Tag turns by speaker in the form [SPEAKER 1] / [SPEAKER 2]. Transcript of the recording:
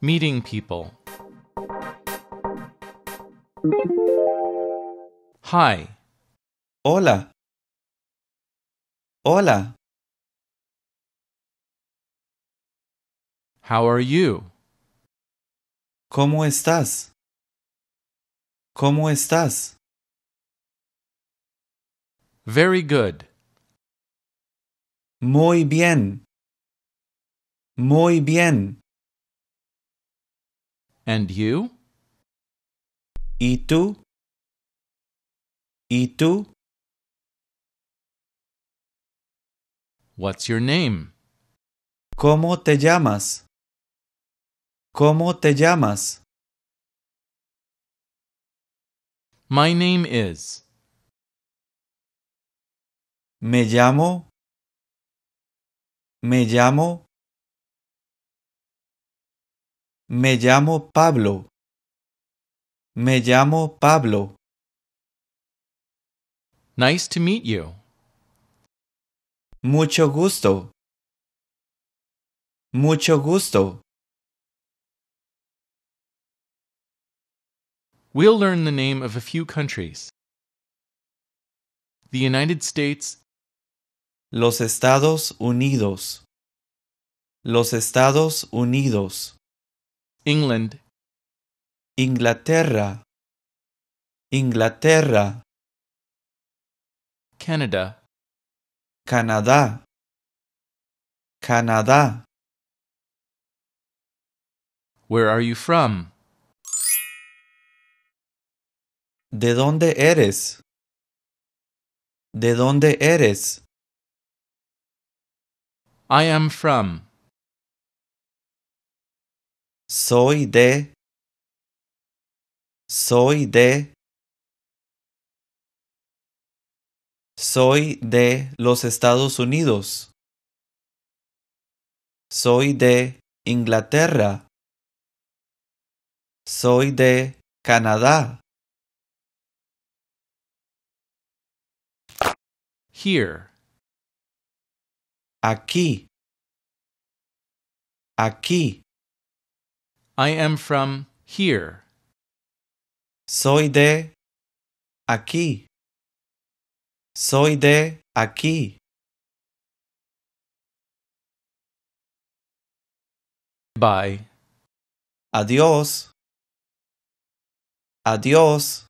[SPEAKER 1] meeting people. Hi. Hola. Hola. How are you? ¿Cómo estás? ¿Cómo estás? Very good. Muy bien. Muy bien. And you? E tu? E tu? What's your name? ¿Cómo te llamas? ¿Cómo te llamas? My name is. Me llamo. Me llamo. Me llamo Pablo. Me llamo Pablo. Nice to meet you. Mucho gusto. Mucho gusto. We'll learn the name of a few countries. The United States. Los Estados Unidos. Los Estados Unidos. England. Inglaterra. Inglaterra. Canada. Canadá. Canadá. Where are you from? ¿De dónde eres? ¿De dónde eres? I am from. Soy de. Soy de. Soy de los Estados Unidos. Soy de Inglaterra. Soy de Canadá. Here. Aquí. Aquí. I am from here. Soy de aquí. Soy de aquí. Bye. Adiós. Adiós.